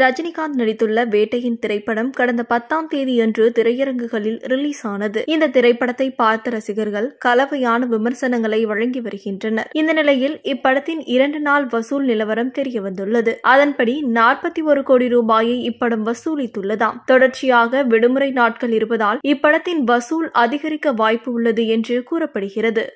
ரஜினிகாந்த் நடித்துள்ள வேட்டையின் திரைப்படம் கடந்த பத்தாம் தேதியன்று திரையரங்குகளில் ரிலீஸ் ஆனது இந்த திரைப்படத்தை பார்த்த ரசிகர்கள் கலவையான விமர்சனங்களை வழங்கி வருகின்றனர் இந்த நிலையில் இப்படத்தின் இரண்டு நாள் வசூல் நிலவரம் தெரிய வந்துள்ளது அதன்படி நாற்பத்தி ஒரு கோடி ரூபாயை இப்படம் வசூலித்துள்ளதாம் தொடர்ச்சியாக விடுமுறை நாட்கள் இருப்பதால் இப்படத்தின் வசூல் அதிகரிக்க வாய்ப்பு உள்ளது என்று கூறப்படுகிறது